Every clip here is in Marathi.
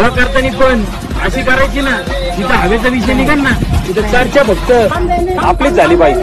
हवा करताना पण अशी करायची ना तिथं हवेचा विषय निघाल ना तिथं चर्चा फक्त आपलीच झाली बाई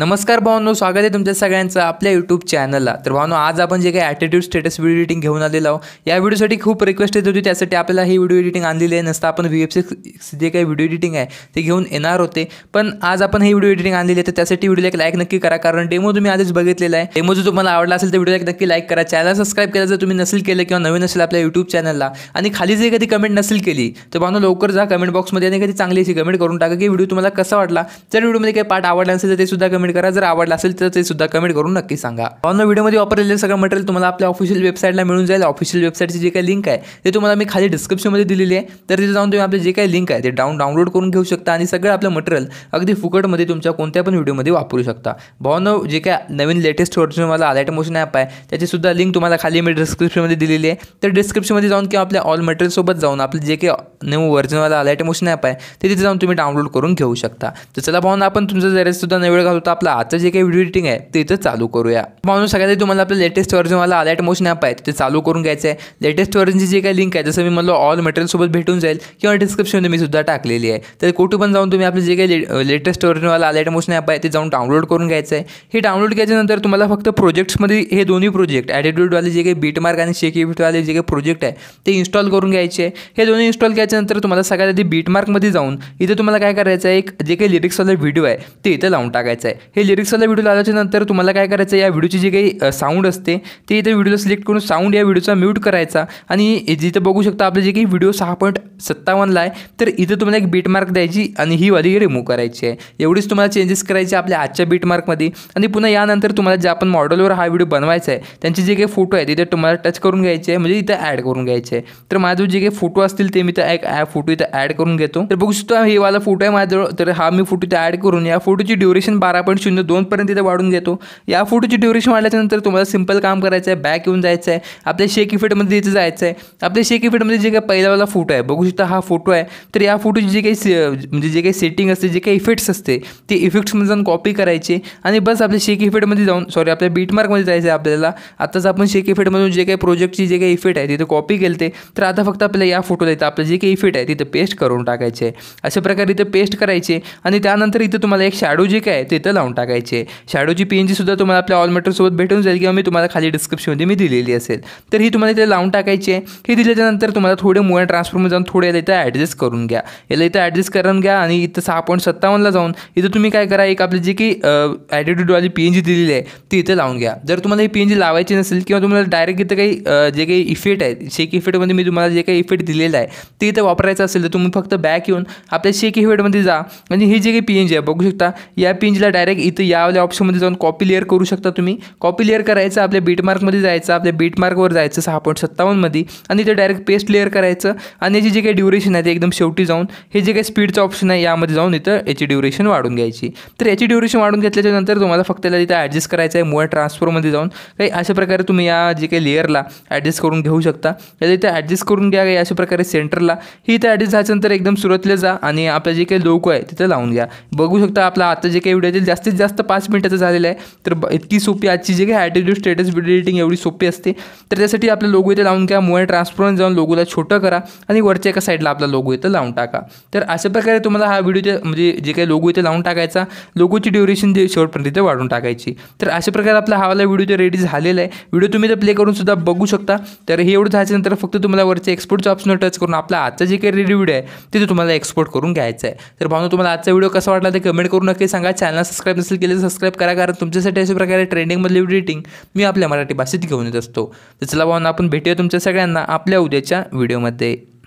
नमस्कार भावांनो स्वागत आहे तुमच्या सगळ्यांचं आपल्या यूट्यूब चॅनलला तर भावनो आज आपण जे काही ॲटिट्यूड स्टेटस व्हिडिओ एडिटिंग घेऊन आलेलो आहोत या व्हिडिओसाठी खूप रिक्वेस्ट येत होती त्यासाठी आपल्याला ही व्हिडिओ एडिटिंग आणलेली आहे नसतं आपण व्ही एफ सिक्स जे काही व्हिडिओ एडिटिंग आहे ते घेऊन येणार होते पण आज आपण ही व्हिडिओ एडिटिंग आणलेली आहे तर त्यासाठी व्हिडिओला एक लाईक नक्की करा कारण डेमो तुम्ही आधीच बघितलेला आहे डेमो जर तुम्हाला आवडला असेल तर व्हिडिओला एक नक्की लाईक करा चॅनल सबस्क्राईब केला जर तुम्ही नसेल केलं किंवा नवीन असेल आपल्या यूट्यूब चॅनलला आणि खाली जर कधी कमेंट नसेल केली तर भावनो लवकर जा कमेंट बॉक्समध्ये आणि कधी चांगली अशी कमेंट करून टाका की व्हिडिओ तुम्हाला कसा वाटला जर व्हिडिओमध्ये काही पार्ट आवडला असेल तर ते सुद्धा कमेंट कमेंट करा जर आवडला असेल तर ते सुद्धा कमेंट करून नक्की सांगा ऑन व्हिडिओमध्ये वापरलेलं सगळं मटेरियल तुम्हाला आपल्या ऑफिशियल वेबसाईटला मिळून जाईल ऑफिशियल वेबसाईटची जी काही लिंक आहे ते तुम्हाला मी खाली डिस्क्रिप्शनमध्ये दिलेली आहे तर तिथे जाऊन तुम्ही आपले जे काही लिंक आहे ते डाऊन डाउनलोड करून घेऊ शकता आणि सगळं आपलं मटेरियल अगदी फुकटमध्ये तुमच्या कोणत्या पण व्हिडिओमध्ये वापरू शकता भावनं जे काय नवीन लेटेस्ट व्हर्जन वाला मोशन ॲप आहे त्याची सुद्धा लिंक तुम्हाला खाली मी डिस्क्रिप्शनमध्ये दिलेली आहे तर डिस्क्रिप्शनमध्ये जाऊन किंवा आपल्या ऑल मटेरियलसोबत जाऊन आपले जे काही न्यू वाला आलायट मोशन ॲप आहे ते तिथे जाऊन तुम्ही डाउनलोड करून घेऊ शकता तर चला भावना आपण तुमचा जर सुद्धा वेळ घालवता आपला आजचा जे काही व्हिडिओ एडिटिंग आहे ते इथं चालू करूया म्हणून सगळ्यात तुम्हाला आपलं लेटेस्ट व्हर्जन मला अलर्ट मोशन ॲप आहे ते चालू करून घ्यायचं आहे लेटेस्ट व्हर्जनची जे काही लिंक आहे जसं मी म्हणलं ऑल मटेरियलसोबत भेटून जाईल किंवा डिस्क्रिप्शनमध्ये मी सुद्धा टाकलेली आहे तर कुठे पण जाऊन तुम्ही आपलं जे काही लेटेस्ट व्हर्जनवाला अलर्ट मोशन ॲप आहे ते जाऊन डाउनलोड करून घ्यायचं आहे हे डाउनलोड केल्यानंतर तुम्हाला फक्त प्रोजेक्ट्समध्ये हे दोन्ही प्रोजेक्ट ॲडिट्यूडवाले जे काही बीटमार्क आणि शेक इफिटवाले जे काही प्रोजेक्ट आहे ते इन्स्टॉल करून घ्यायचे हे दोन्ही इन्स्टॉल केल्याच्यानंतर तुम्हाला सगळ्यात आधी बीटमार्कमध्ये जाऊन इथं तुम्हाला काय करायचं आहे एक जे काही लिरिक्सवाला व्हिडिओ आहे ते इथं लावून टाकायचं आहे हे लिरिक्सवाला व्हिडिओ लावल्याच्या नंतर तुम्हाला काय करायचं या व्हिडिओची जी काही साऊंड असते ते इथे व्हिडिओला सिलेक्ट करून साऊंड या व्हिडिओचा म्यूट करायचा आणि जिथं बघू शकता आपले जे काही व्हिडिओ सहा पॉईंट सत्तावन्नला आहे तर इथं तुम्हाला एक बीटमार्क द्यायची आणि ही वाली रिमूव्ह करायची आहे एवढीच तुम्हाला चेंजेस करायचे आपल्या आजच्या बीटमार्कमध्ये आणि पुन्हा यानंतर तुम्हाला ज्या आपण मॉडेलवर हा व्हिडिओ बनवायचा आहे त्यांचे जे काही फोटो आहेत तिथे तुम्हाला टच करून घ्यायचे आहे म्हणजे इथं ॲड करून घ्यायचे आहे तर माझं जे काही फोटो असतील ते मी तर एक फोटो इथं ॲड करून घेतो तर बघू शकतो हे वाला फोटो आहे माझ्याजवळ तर हा मी फोटो इथे ॲड करून या फोटोची ड्युरेशन बारा पॉईंट पॉईंट शून्य दोनपर्यंत इथे वाढून घेतो या फोटोची ड्युरेशन वाढल्याच्यानंतर तुम्हाला सिंपल काम करायचं आहे बॅक येऊन जायचं आहे आपल्या शेक इफेक्टमध्ये इथे जायचं आहे आपल्या शेक इफेक्टमध्ये जे काही पहिल्यावाला फोटो आहे बघू शकता हा फोटो आहे तर या फोटोची जे काही म्हणजे जे काही सेटिंग असते जे काही इफेक्ट्स असते ते इफेक्ट्समध्ये जाऊन कॉपी करायचे आणि बस आपल्या शेक इफेक्टमध्ये जाऊन सॉरी आपल्या बीटमार्कमध्ये जायचं आहे आपल्याला आताच आपण शेक इफेक्टमधून जे काही प्रोजेक्टची जे काही इफेक्ट आहे तिथे कॉपी केलते तर आता फक्त आपल्याला या फोटोला इथं आपलं जे काही इफेक्ट आहे तिथे पेस्ट करून टाकायचे आहे अशा प्रकारे इथे पेस्ट करायचे आणि त्यानंतर इथं तुम्हाला एक शॅडो जे काय आहे तिथं लावून लावून टाकायचे शॅडोची पी एन सुद्धा तुम्हाला आपल्या सोबत भेटून जाईल किंवा मी तुम्हाला खाली डिस्क्रिप्शनमध्ये मी दिलेली असेल तर ही तुम्हाला इथे लावून टाकायची आहे हे दिल्याच्यानंतर तुम्हाला थोडे मुळे ट्रान्सफॉर्मर जाऊन थोडे याला इथं ॲडजस्ट करून घ्या याला इथं ॲडजस्ट करून घ्या आणि इथं सहा पॉईंट सत्तावन्नला जाऊन इथं तुम्ही काय करा एक आपली जी की ॲटिट्यूडवाली पी एन जी दिलेली आहे ती इथं लावून घ्या जर तुम्हाला ही पी एन जी लावायची नसेल किंवा तुम्हाला डायरेक्ट इथं काही जे काही इफेक्ट आहेत शेक इफेक्टमध्ये मी तुम्हाला जे काही इफेक्ट दिलेला आहे ते इथं वापरायचं असेल तर तुम्ही फक्त बॅक येऊन आपल्या शेक इफेक्टमध्ये जा म्हणजे ही जे काही पी एन जी आहे बघू शकता या पी एन जीला डायरेक्ट डायरेक्ट इथं यावल्या ऑप्शनमध्ये जाऊन कॉपी लेअर करू शकता तुम्ही कॉपी लेअर करायचं आपल्या बीटमार्कमध्ये जायचं आपल्या बीटमार्कवर जायचं सहा पॉईंट सत्तावन्नमध्ये आणि इथं डायरेक्ट पेस्ट लेअर करायचं आणि याची जे काही ड्युरेशन आहे ते एकदम शेवटी जाऊन हे जे काही स्पीडचं ऑप्शन आहे यामध्ये जाऊन इथं याची ड्युरेशन वाढून घ्यायची तर याची ड्युरेशन वाढून घेतल्याच्या नंतर तुम्हाला फक्त त्याला इथं ॲडजस्ट करायचं आहे मुळे ट्रान्सफरमध्ये जाऊन काही अशा प्रकारे तुम्ही या जे काही लेअरला ॲडजस्ट करून घेऊ शकता याला इथं ॲडजस्ट करून घ्या काही अशा प्रकारे सेंटरला ही इथं ॲडजस्ट झाल्यानंतर एकदम सुरुवातीला जा आणि आपलं जे काही लोक आहे तिथं लावून घ्या बघू शकता आपला आता जे काही व्हिडिओ जास्त जास्तीत जास्त पाच मिनटाचं झालेलं आहे तर इतकी सोपी आजची जी काही ॲटिट्यूड स्टेटस व्हिडिओ एडिटिंग एवढी सोपी असते तर त्यासाठी आपल्या लोगो इथे लावून घ्या मोबाईल ट्रान्सपरंट जाऊन लोगोला छोटं करा आणि वरच्या एका साईडला आपला लोगो इथं लावून टाका तर अशा प्रकारे तुम्हाला हा व्हिडिओ म्हणजे जे काही लोगो इथे लावून टाकायचा लोगोची ड्युरेशन जे शेवटपर्यंत इथे वाढून टाकायची तर अशा प्रकारे आपला वाला व्हिडिओ रेडी झालेला आहे व्हिडिओ तुम्ही ते प्ले करून सुद्धा बघू शकता तर हे एवढं नंतर फक्त तुम्हाला वरच्या एक्सपोर्टच्या ऑप्शनवर टच करून आपला आजचा जे काही रेडी व्हिडिओ आहे ते तुम्हाला एक्सपोर्ट करून घ्यायचा आहे तर भावना तुम्हाला आजचा व्हिडिओ कसा वाटला ते कमेंट करून नक्की सांगा चॅनल सबस्क्राईब सबस्क्राईब नसेल केले सबस्क्राईब करा कारण तुमच्यासाठी अशा प्रकारे ट्रेंडिंगमधली एडिटिंग मी आपल्या मराठी भाषेत घेऊन येत असतो तर चला आपण भेटूया तुमच्या सगळ्यांना आपल्या उद्याच्या व्हिडिओमध्ये